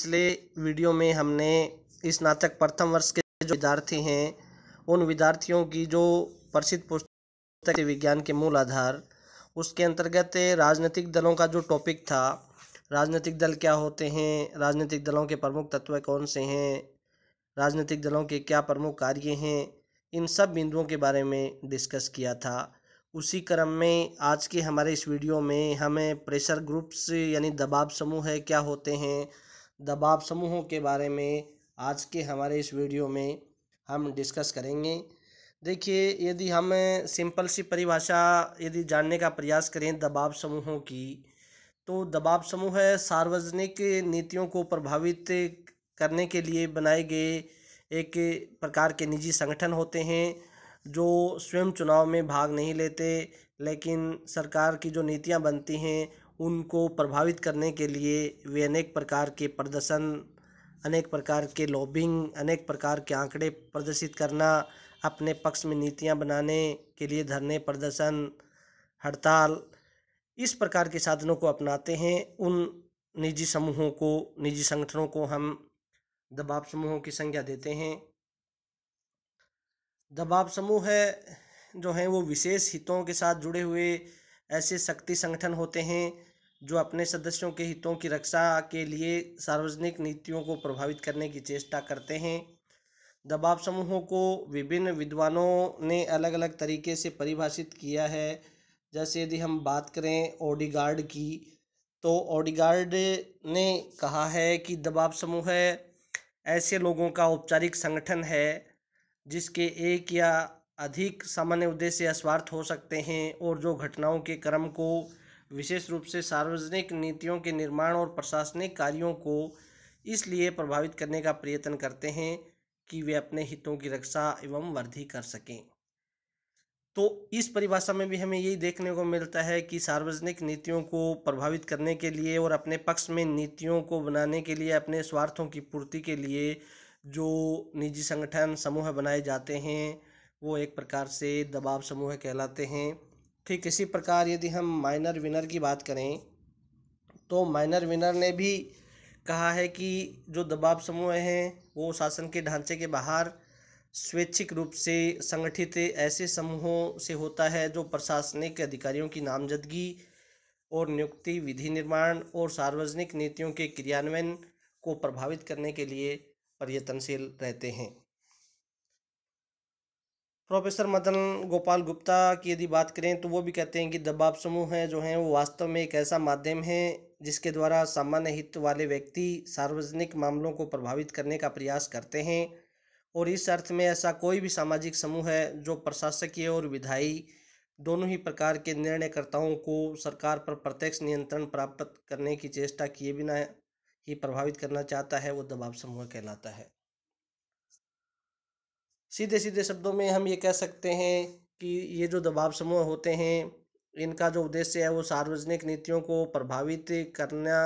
पिछले वीडियो में हमने स्नातक प्रथम वर्ष के जो विद्यार्थी हैं उन विद्यार्थियों की जो प्रसिद्ध पुस्तक विज्ञान के मूल आधार उसके अंतर्गत राजनीतिक दलों का जो टॉपिक था राजनीतिक दल क्या होते हैं राजनीतिक दलों के प्रमुख तत्व कौन से हैं राजनीतिक दलों के क्या प्रमुख कार्य हैं इन सब बिंदुओं के बारे में डिस्कस किया था उसी क्रम में आज के हमारे इस वीडियो में हमें प्रेशर ग्रुप्स यानी दबाव समूह है क्या होते हैं दबाव समूहों के बारे में आज के हमारे इस वीडियो में हम डिस्कस करेंगे देखिए यदि हम सिंपल सी परिभाषा यदि जानने का प्रयास करें दबाव समूहों की तो दबाव समूह है सार्वजनिक नीतियों को प्रभावित करने के लिए बनाए गए एक प्रकार के निजी संगठन होते हैं जो स्वयं चुनाव में भाग नहीं लेते लेकिन सरकार की जो नीतियाँ बनती हैं उनको प्रभावित करने के लिए वे अनेक प्रकार के प्रदर्शन अनेक प्रकार के लॉबिंग अनेक प्रकार के आंकड़े प्रदर्शित करना अपने पक्ष में नीतियां बनाने के लिए धरने प्रदर्शन हड़ताल इस प्रकार के साधनों को अपनाते हैं उन निजी समूहों को निजी संगठनों को हम दबाव समूहों की संज्ञा देते हैं दबाव समूह है जो हैं वो विशेष हितों के साथ जुड़े हुए ऐसे शक्ति संगठन होते हैं जो अपने सदस्यों के हितों की रक्षा के लिए सार्वजनिक नीतियों को प्रभावित करने की चेष्टा करते हैं दबाव समूहों को विभिन्न विद्वानों ने अलग अलग तरीके से परिभाषित किया है जैसे यदि हम बात करें ओडीगार्ड की तो ओडीगार्ड ने कहा है कि दबाव समूह ऐसे लोगों का औपचारिक संगठन है जिसके एक या अधिक सामान्य उद्देश्य स्वार्थ हो सकते हैं और जो घटनाओं के क्रम को विशेष रूप से सार्वजनिक नीतियों के निर्माण और प्रशासनिक कार्यों को इसलिए प्रभावित करने का प्रयत्न करते हैं कि वे अपने हितों की रक्षा एवं वृद्धि कर सकें तो इस परिभाषा में भी हमें यही देखने को मिलता है कि सार्वजनिक नीतियों को प्रभावित करने के लिए और अपने पक्ष में नीतियों को बनाने के लिए अपने स्वार्थों की पूर्ति के लिए जो निजी संगठन समूह बनाए जाते हैं वो एक प्रकार से दबाव समूह कहलाते हैं ठीक इसी प्रकार यदि हम माइनर विनर की बात करें तो माइनर विनर ने भी कहा है कि जो दबाव समूह हैं वो शासन के ढांचे के बाहर स्वैच्छिक रूप से संगठित ऐसे समूहों से होता है जो प्रशासनिक अधिकारियों की नामजदगी और नियुक्ति विधि निर्माण और सार्वजनिक नीतियों के क्रियान्वयन को प्रभावित करने के लिए प्रयत्नशील रहते हैं प्रोफेसर मदन गोपाल गुप्ता की यदि बात करें तो वो भी कहते हैं कि दबाव समूह है जो हैं वो वास्तव में एक ऐसा माध्यम है जिसके द्वारा सामान्य हित वाले व्यक्ति सार्वजनिक मामलों को प्रभावित करने का प्रयास करते हैं और इस अर्थ में ऐसा कोई भी सामाजिक समूह है जो प्रशासकीय और विधायी दोनों ही प्रकार के निर्णयकर्ताओं को सरकार पर प्रत्यक्ष नियंत्रण प्राप्त करने की चेष्टा किए बिना ही प्रभावित करना चाहता है वो दबाव समूह कहलाता है सीधे सीधे शब्दों में हम ये कह सकते हैं कि ये जो दबाव समूह होते हैं इनका जो उद्देश्य है वो सार्वजनिक नीतियों को प्रभावित करना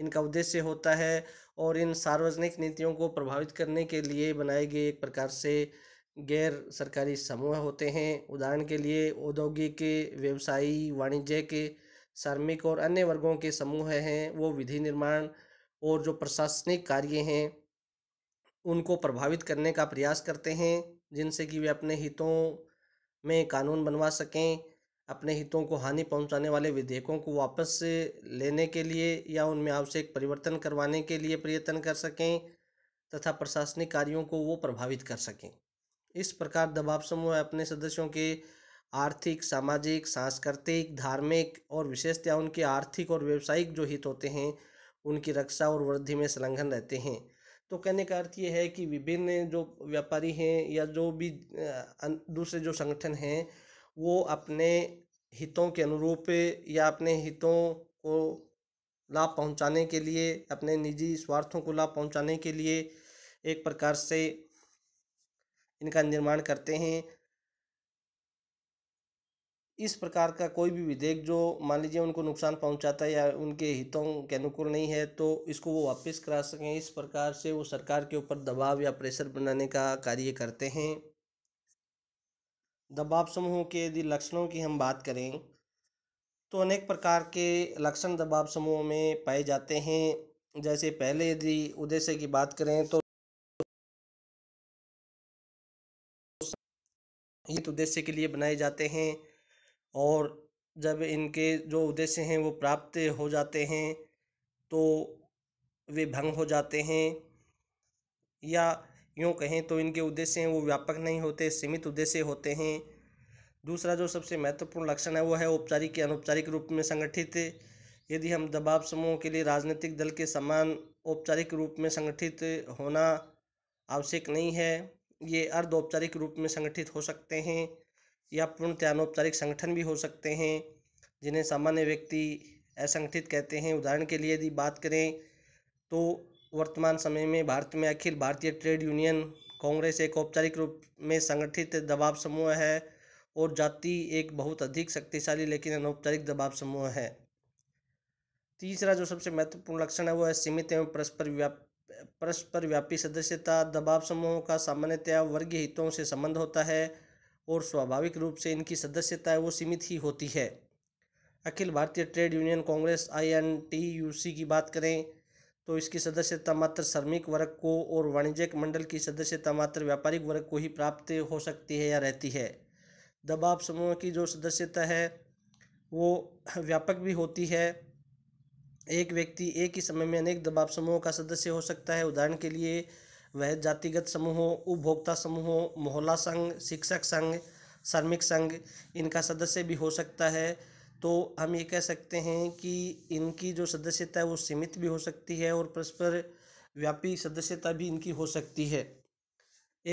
इनका उद्देश्य होता है और इन सार्वजनिक नीतियों को प्रभावित करने के लिए बनाए गए एक प्रकार से गैर सरकारी समूह होते हैं उदाहरण के लिए औद्योगिक व्यवसायी वाणिज्यिक श्रमिक और अन्य वर्गों के समूह हैं वो विधि निर्माण और जो प्रशासनिक कार्य हैं उनको प्रभावित करने का प्रयास करते हैं जिनसे कि वे अपने हितों में कानून बनवा सकें अपने हितों को हानि पहुंचाने वाले विधेयकों को वापस लेने के लिए या उनमें आवश्यक परिवर्तन करवाने के लिए प्रयत्न कर सकें तथा प्रशासनिक कार्यों को वो प्रभावित कर सकें इस प्रकार दबाव समूह अपने सदस्यों के आर्थिक सामाजिक सांस्कृतिक धार्मिक और विशेषतया उनके आर्थिक और व्यावसायिक जो हित होते हैं उनकी रक्षा और वृद्धि में संलग्न रहते हैं तो कहने का अर्थ ये है कि विभिन्न जो व्यापारी हैं या जो भी दूसरे जो संगठन हैं वो अपने हितों के अनुरूप या अपने हितों को लाभ पहुंचाने के लिए अपने निजी स्वार्थों को लाभ पहुंचाने के लिए एक प्रकार से इनका निर्माण करते हैं इस प्रकार का कोई भी विधेयक जो मान लीजिए उनको नुकसान पहुंचाता है या उनके हितों के अनुकूल नहीं है तो इसको वो वापस करा सकें इस प्रकार से वो सरकार के ऊपर दबाव या प्रेशर बनाने का कार्य करते हैं दबाव समूह के यदि लक्षणों की हम बात करें तो अनेक प्रकार के लक्षण दबाव समूहों में पाए जाते हैं जैसे पहले यदि उद्देश्य की बात करें तो हित उद्देश्य के लिए बनाए जाते हैं और जब इनके जो उद्देश्य हैं वो प्राप्त हो जाते हैं तो वे भंग हो जाते हैं या यूँ कहें तो इनके उद्देश्य हैं वो व्यापक नहीं होते सीमित उद्देश्य होते हैं दूसरा जो सबसे महत्वपूर्ण लक्षण है वो है औपचारिक या अनौपचारिक रूप में संगठित यदि हम दबाव समूह के लिए राजनीतिक दल के समान औपचारिक रूप में संगठित होना आवश्यक नहीं है ये अर्ध औपचारिक रूप में संगठित हो सकते हैं या पूर्णतः अनौपचारिक संगठन भी हो सकते हैं जिन्हें सामान्य व्यक्ति असंगठित कहते हैं उदाहरण के लिए यदि बात करें तो वर्तमान समय में भारत में अखिल भारतीय ट्रेड यूनियन कांग्रेस एक औपचारिक रूप में संगठित दबाव समूह है और जाति एक बहुत अधिक शक्तिशाली लेकिन अनौपचारिक दबाव समूह है तीसरा जो सबसे महत्वपूर्ण लक्षण है वो है सीमित एवं परस्पर व्याप परस्पर व्यापी सदस्यता दबाव समूहों का सामान्यतया वर्गीय हितों से संबंध होता है और स्वाभाविक रूप से इनकी सदस्यता वो सीमित ही होती है अखिल भारतीय ट्रेड यूनियन कांग्रेस आईएनटीयूसी की बात करें तो इसकी सदस्यता मात्र श्रमिक वर्ग को और वाणिज्यिक मंडल की सदस्यता मात्र व्यापारिक वर्ग को ही प्राप्त हो सकती है या रहती है दबाव समूह की जो सदस्यता है वो व्यापक भी होती है एक व्यक्ति एक ही समय में अनेक दबाव समूहों का सदस्य हो सकता है उदाहरण के लिए वह जातिगत समूहों उपभोक्ता समूहों मोहल्ला संघ शिक्षक संघ श्रमिक संघ इनका सदस्य भी हो सकता है तो हम ये कह सकते हैं कि इनकी जो सदस्यता है वो सीमित भी हो सकती है और परस्पर व्यापी सदस्यता भी इनकी हो सकती है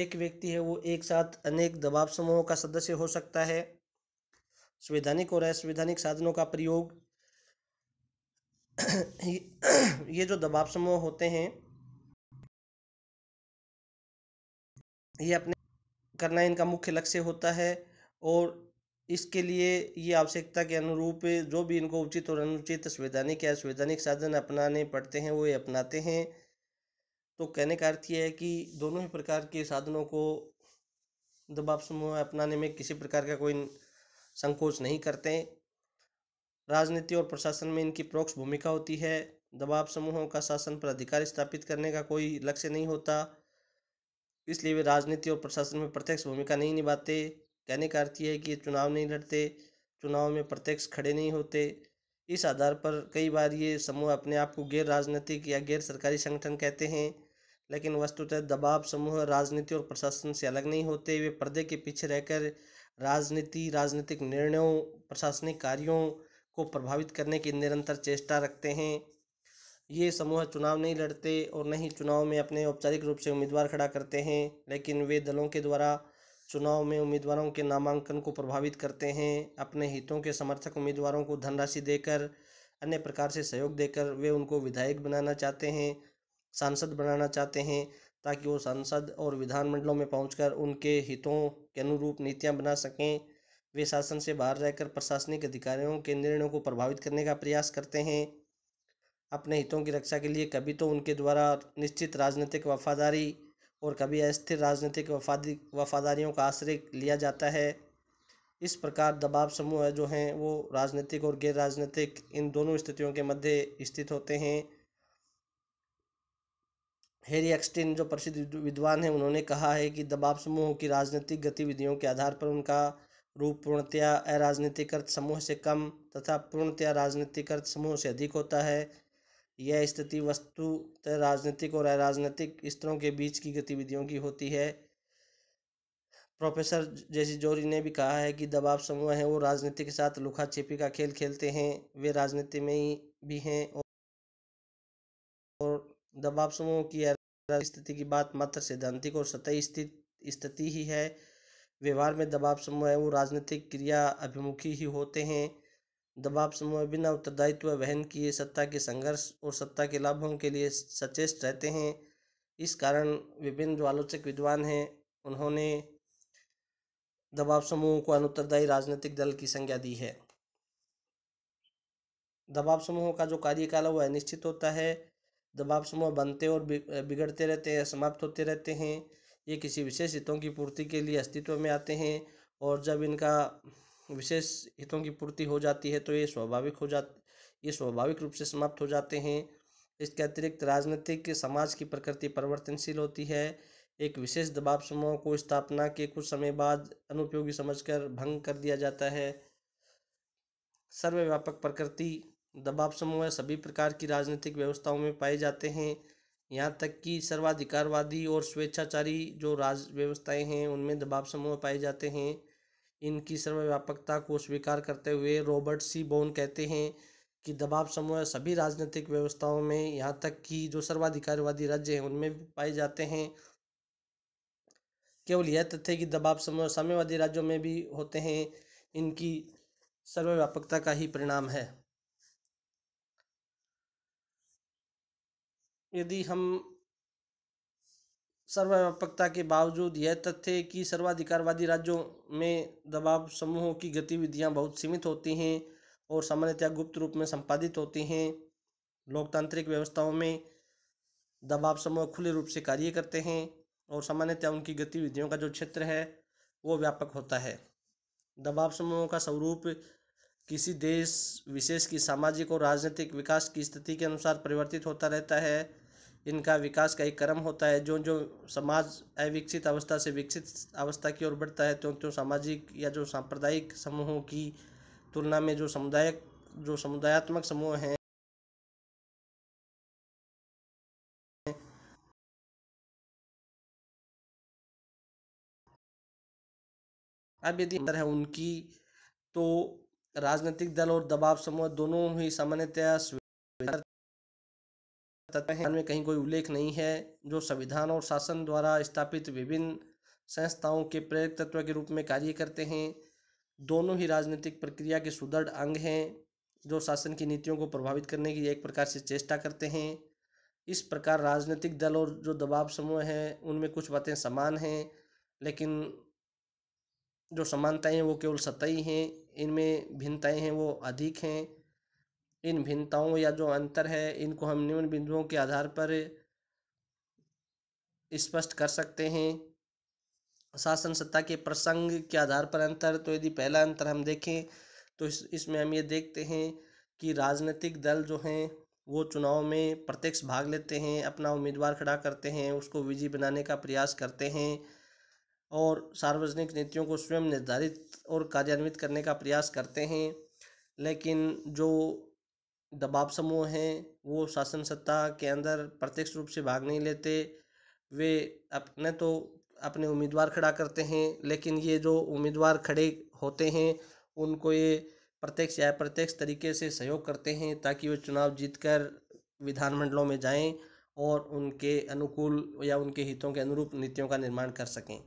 एक व्यक्ति है वो एक साथ अनेक दबाव समूहों का सदस्य हो सकता है संवैधानिक और असंवैधानिक साधनों का प्रयोग ये जो दबाव समूह होते हैं ये अपने करना इनका मुख्य लक्ष्य होता है और इसके लिए ये आवश्यकता के अनुरूप जो भी इनको उचित और अनुचित संवैधानिक या संवैधानिक साधन अपनाने पड़ते हैं वो ये अपनाते हैं तो कहने का अर्थ यह है कि दोनों ही प्रकार के साधनों को दबाव समूह अपनाने में किसी प्रकार का कोई संकोच नहीं करते राजनीति और प्रशासन में इनकी प्रोक्ष भूमिका होती है दबाव समूहों का शासन पर अधिकार स्थापित करने का कोई लक्ष्य नहीं होता इसलिए वे राजनीति और प्रशासन में प्रत्यक्ष भूमिका नहीं निभाते कहने का अर्थ है कि ये चुनाव नहीं लड़ते चुनाव में प्रत्यक्ष खड़े नहीं होते इस आधार पर कई बार ये समूह अपने आप को गैर राजनीतिक या गैर सरकारी संगठन कहते हैं लेकिन वस्तुतः दबाव समूह राजनीति और प्रशासन से अलग नहीं होते वे पर्दे के पीछे रहकर राजनीति राजनीतिक निर्णयों प्रशासनिक कार्यों को प्रभावित करने की निरंतर चेष्टा रखते हैं ये समूह चुनाव नहीं लड़ते और न ही चुनाव में अपने औपचारिक रूप से उम्मीदवार खड़ा करते हैं लेकिन वे दलों के द्वारा चुनाव में उम्मीदवारों के नामांकन को प्रभावित करते हैं अपने हितों के समर्थक उम्मीदवारों को धनराशि देकर अन्य प्रकार से सहयोग देकर वे उनको विधायक बनाना चाहते हैं सांसद बनाना चाहते हैं ताकि वो सांसद और विधानमंडलों में पहुंचकर उनके हितों के अनुरूप नीतियां बना सकें वे शासन से बाहर रहकर प्रशासनिक अधिकारियों के निर्णयों को प्रभावित करने का प्रयास करते हैं अपने हितों की रक्षा के लिए कभी तो उनके द्वारा निश्चित राजनीतिक वफादारी और कभी अस्थिर राजनीतिक वफादी वफादारियों का आश्रय लिया जाता है इस प्रकार दबाव समूह है जो हैं वो राजनीतिक और गैर राजनीतिक इन दोनों स्थितियों के मध्य स्थित होते हैं हेरी एक्सटिन जो प्रसिद्ध विद्वान हैं उन्होंने कहा है कि दबाव समूह की राजनीतिक गतिविधियों के आधार पर उनका रूप पूर्णतया अर्थ समूह से कम तथा पूर्णतया अर्थ समूह से अधिक होता है यह स्थिति वस्तु राजनीतिक और अराजनीतिक स्तरों के बीच की गतिविधियों की होती है प्रोफेसर जैसी जोरी ने भी कहा है कि दबाव समूह हैं वो राजनीति के साथ लुखा छिपी का खेल खेलते हैं वे राजनीति में ही भी हैं और दबाव समूह की स्थिति की बात मात्र सैद्धांतिक और सतही स्थिति स्थिति ही है व्यवहार में दबाव समूह है वो राजनीतिक क्रिया अभिमुखी ही होते हैं दबाव समूह बिना उत्तरदायित्व वहन किए सत्ता के संघर्ष और सत्ता के लाभों के लिए सचेष्ट रहते हैं इस कारण विभिन्न जो आलोचक विद्वान हैं उन्होंने दबाव समूह को अनुत्तरदायी राजनीतिक दल की संज्ञा दी है दबाव समूहों का जो कार्यकाल है वह अनिश्चित होता है दबाव समूह बनते और बिगड़ते रहते हैं समाप्त होते रहते हैं ये किसी विशेष हितों की पूर्ति के लिए अस्तित्व में आते हैं और जब इनका विशेष हितों की पूर्ति हो जाती है तो ये स्वाभाविक हो जा ये स्वाभाविक रूप से समाप्त हो जाते हैं इसके अतिरिक्त राजनीतिक समाज की प्रकृति परिवर्तनशील होती है एक विशेष दबाव समूह को स्थापना के कुछ समय बाद अनुपयोगी समझकर भंग कर दिया जाता है सर्वव्यापक प्रकृति दबाव समूह सभी प्रकार की राजनीतिक व्यवस्थाओं में पाए जाते हैं यहाँ तक कि सर्वाधिकारवादी और स्वेच्छाचारी जो राज व्यवस्थाएं हैं उनमें दबाव समूह पाए जाते हैं इनकी सर्व व्यापकता को स्वीकार करते हुए रॉबर्ट सी बोन कहते हैं कि दबाव समूह सभी राजनीतिक व्यवस्थाओं में यहाँ तक कि जो सर्वाधिकारवादी राज्य हैं उनमें भी पाए जाते हैं केवल यह तथ्य कि दबाव समूह साम्यवादी राज्यों में भी होते हैं इनकी सर्वव्यापकता का ही परिणाम है यदि हम सर्वव्यापकता के बावजूद यह तथ्य कि सर्वाधिकारवादी राज्यों में दबाव समूहों की गतिविधियां बहुत सीमित होती हैं और सामान्यतः गुप्त रूप में संपादित होती हैं लोकतांत्रिक व्यवस्थाओं में दबाव समूह खुले रूप से कार्य करते हैं और सामान्यतः उनकी गतिविधियों का जो क्षेत्र है वो व्यापक होता है दबाव समूहों का स्वरूप किसी देश विशेष की सामाजिक और राजनीतिक विकास की स्थिति के अनुसार परिवर्तित होता रहता है इनका विकास का एक क्रम होता है जो जो समाज अविकसित अवस्था से विकसित अवस्था की ओर बढ़ता है तो त्यों सामाजिक या जो सांप्रदायिक समूहों की तुलना में जो समुदाय जो समुदायात्मक समूह हैं अब यदि अंतर है उनकी तो राजनीतिक दल और दबाव समूह दोनों ही सामान्यतया तथा में कहीं कोई उल्लेख नहीं है जो संविधान और शासन द्वारा स्थापित विभिन्न संस्थाओं के प्रेरक तत्व के रूप में कार्य करते हैं दोनों ही राजनीतिक प्रक्रिया के सुदृढ़ अंग हैं जो शासन की नीतियों को प्रभावित करने की एक प्रकार से चेष्टा करते हैं इस प्रकार राजनीतिक दल और जो दबाव समूह हैं उनमें कुछ बातें समान हैं लेकिन जो समानताएं हैं वो केवल सतही हैं इनमें भिन्नताएं हैं वो अधिक हैं इन भिन्नताओं या जो अंतर है इनको हम निम्न बिंदुओं के आधार पर स्पष्ट कर सकते हैं शासन सत्ता के प्रसंग के आधार पर अंतर तो यदि पहला अंतर हम देखें तो इस इसमें हम ये देखते हैं कि राजनीतिक दल जो हैं वो चुनाव में प्रत्यक्ष भाग लेते हैं अपना उम्मीदवार खड़ा करते हैं उसको विजयी बनाने का प्रयास करते हैं और सार्वजनिक नीतियों को स्वयं निर्धारित और कार्यान्वित करने का प्रयास करते हैं लेकिन जो दबाव समूह हैं वो शासन सत्ता के अंदर प्रत्यक्ष रूप से भाग नहीं लेते वे अपने तो अपने उम्मीदवार खड़ा करते हैं लेकिन ये जो उम्मीदवार खड़े होते हैं उनको ये प्रत्यक्ष या प्रत्यक्ष तरीके से सहयोग करते हैं ताकि वे चुनाव जीतकर विधानमंडलों में जाएं और उनके अनुकूल या उनके हितों के अनुरूप नीतियों का निर्माण कर सकें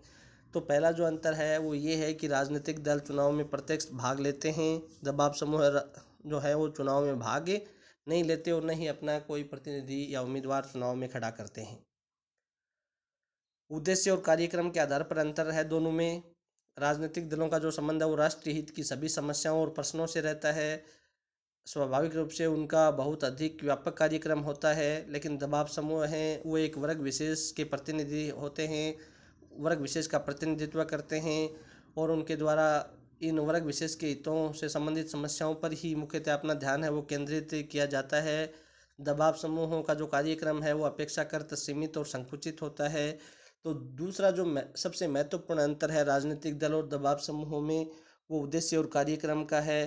तो पहला जो अंतर है वो ये है कि राजनीतिक दल चुनाव में प्रत्यक्ष भाग लेते हैं दबाव समूह जो है वो चुनाव में भाग नहीं लेते और नहीं अपना कोई प्रतिनिधि या उम्मीदवार चुनाव में खड़ा करते हैं उद्देश्य और कार्यक्रम के आधार पर अंतर है दोनों में राजनीतिक दलों का जो संबंध है वो राष्ट्रीय हित की सभी समस्याओं और प्रश्नों से रहता है स्वाभाविक रूप से उनका बहुत अधिक व्यापक कार्यक्रम होता है लेकिन दबाव समूह हैं वो एक वर्ग विशेष के प्रतिनिधि होते हैं वर्ग विशेष का प्रतिनिधित्व करते हैं और उनके द्वारा इन वर्ग विशेष के हितों से संबंधित समस्याओं पर ही मुख्यतः अपना ध्यान है वो केंद्रित किया जाता है दबाव समूहों का जो कार्यक्रम है वो अपेक्षाकृत सीमित और संकुचित होता है तो दूसरा जो सबसे महत्वपूर्ण अंतर है राजनीतिक दल और दबाव समूहों में वो उद्देश्य और कार्यक्रम का है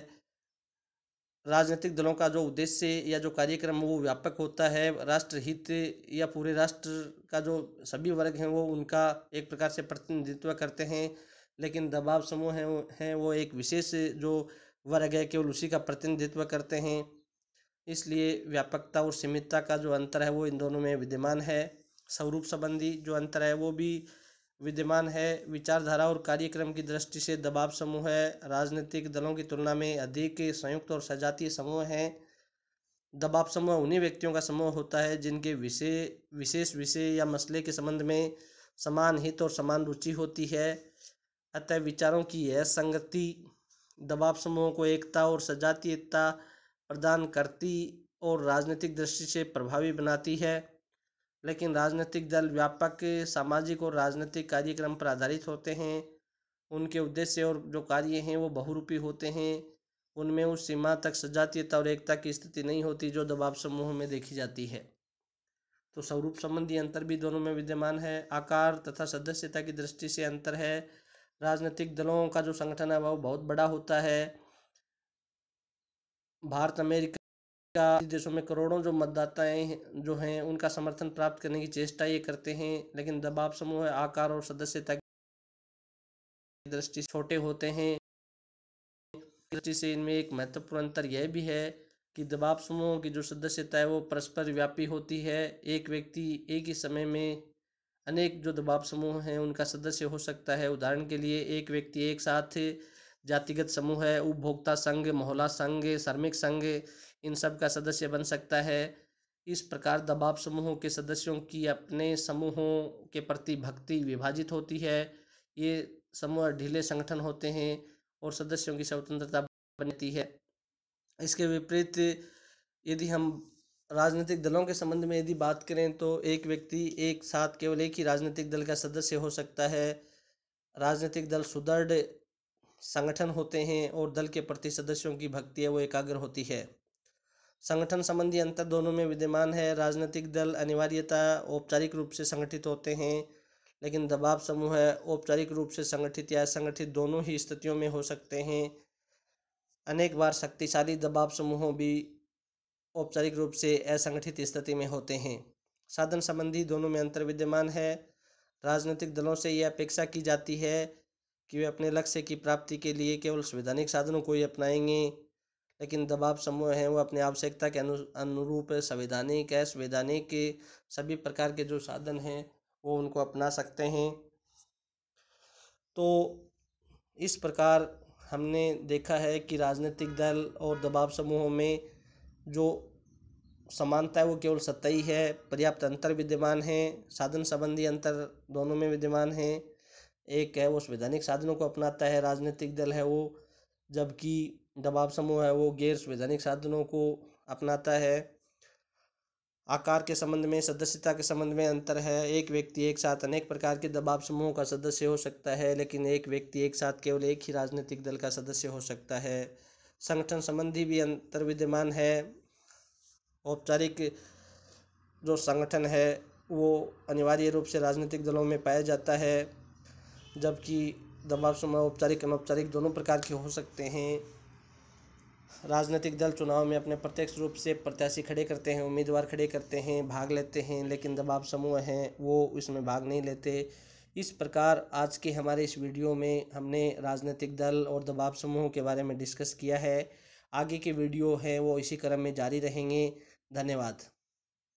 राजनीतिक दलों का जो उद्देश्य या जो कार्यक्रम वो व्यापक होता है राष्ट्रहित या पूरे राष्ट्र का जो सभी वर्ग हैं वो उनका एक प्रकार से प्रतिनिधित्व करते हैं लेकिन दबाव समूह हैं हैं वो एक विशेष जो वर्ग है केवल उसी का प्रतिनिधित्व करते हैं इसलिए व्यापकता और सीमितता का जो अंतर है वो इन दोनों में विद्यमान है स्वरूप संबंधी जो अंतर है वो भी विद्यमान है विचारधारा और कार्यक्रम की दृष्टि से दबाव समूह है राजनीतिक दलों की तुलना में अधिक संयुक्त और सजातीय समूह हैं दबाव समूह उन्हीं व्यक्तियों का समूह होता है जिनके विषय विशेष विषय या मसले के संबंध में समान हित और समान रुचि होती है अतः विचारों की यह संगति दबाव समूहों को एकता और सजातीयता प्रदान करती और राजनीतिक दृष्टि से प्रभावी बनाती है लेकिन राजनीतिक दल व्यापक सामाजिक और राजनीतिक कार्यक्रम पर आधारित होते हैं उनके उद्देश्य और जो कार्य हैं वो बहुरूपी होते हैं उनमें उस सीमा तक सजातीयता और एकता की स्थिति नहीं होती जो दबाव समूह में देखी जाती है तो स्वरूप संबंधी अंतर भी दोनों में विद्यमान है आकार तथा सदस्यता की दृष्टि से अंतर है राजनीतिक दलों का जो संगठन है वह बहुत बड़ा होता है भारत अमेरिका देशों में करोड़ों जो मतदाताएं जो हैं उनका समर्थन प्राप्त करने की चेष्टा ये करते हैं लेकिन दबाव समूह आकार और सदस्यता की दृष्टि छोटे होते हैं दृष्टि से इनमें एक महत्वपूर्ण अंतर यह भी है कि दबाव समूहों की जो सदस्यता है वो परस्पर व्यापी होती है एक व्यक्ति एक ही समय में अनेक जो दबाव समूह हैं उनका सदस्य हो सकता है उदाहरण के लिए एक व्यक्ति एक साथ जातिगत समूह है उपभोक्ता संघ मोहल्ला संघ श्रमिक संघ इन सब का सदस्य बन सकता है इस प्रकार दबाव समूहों के सदस्यों की अपने समूहों के प्रति भक्ति विभाजित होती है ये समूह ढीले संगठन होते हैं और सदस्यों की स्वतंत्रता बनती है इसके विपरीत यदि हम राजनीतिक दलों के संबंध में यदि बात करें तो एक व्यक्ति एक साथ केवल एक ही राजनीतिक दल का सदस्य हो सकता है राजनीतिक दल सुदृढ़ संगठन होते हैं और दल के प्रति सदस्यों की भक्ति है वो एकाग्र होती है संगठन संबंधी अंतर दोनों में विद्यमान है राजनीतिक दल अनिवार्यता औपचारिक रूप से संगठित होते हैं लेकिन दबाव समूह है औपचारिक रूप से संगठित या संगठित दोनों ही स्थितियों में हो सकते हैं अनेक बार शक्तिशाली दबाव समूहों भी औपचारिक रूप से असंगठित स्थिति में होते हैं साधन संबंधी दोनों में अंतर विद्यमान है राजनीतिक दलों से यह अपेक्षा की जाती है कि वे अपने लक्ष्य की प्राप्ति के लिए केवल संवैधानिक साधनों को ही अपनाएंगे लेकिन दबाव समूह हैं वो अपनी आवश्यकता के अनु अनुरूप संवैधानिक असंवैधानिक के सभी प्रकार के जो साधन हैं वो उनको अपना सकते हैं तो इस प्रकार हमने देखा है कि राजनीतिक दल और दबाव समूहों में जो समानता है वो केवल सतही है पर्याप्त अंतर विद्यमान है साधन संबंधी अंतर दोनों में विद्यमान है एक है वो संवैधानिक साधनों को अपनाता है राजनीतिक दल है वो जबकि दबाव समूह है वो गैर संवैधानिक साधनों को अपनाता है आकार के संबंध में सदस्यता के संबंध में अंतर है एक व्यक्ति एक साथ अनेक प्रकार के दबाव समूहों का सदस्य हो सकता है लेकिन एक व्यक्ति एक साथ केवल एक ही राजनीतिक दल का सदस्य हो सकता है संगठन संबंधी भी अंतर विद्यमान है औपचारिक जो संगठन है वो अनिवार्य रूप से राजनीतिक दलों में पाया जाता है जबकि दबाव समूह औपचारिक अनौपचारिक दोनों प्रकार के हो सकते हैं राजनीतिक दल चुनाव में अपने प्रत्यक्ष रूप से प्रत्याशी खड़े करते हैं उम्मीदवार खड़े करते हैं भाग लेते हैं लेकिन दबाव समूह हैं वो इसमें भाग नहीं लेते इस प्रकार आज के हमारे इस वीडियो में हमने राजनीतिक दल और दबाव समूह के बारे में डिस्कस किया है आगे के वीडियो है वो इसी क्रम में जारी रहेंगे धन्यवाद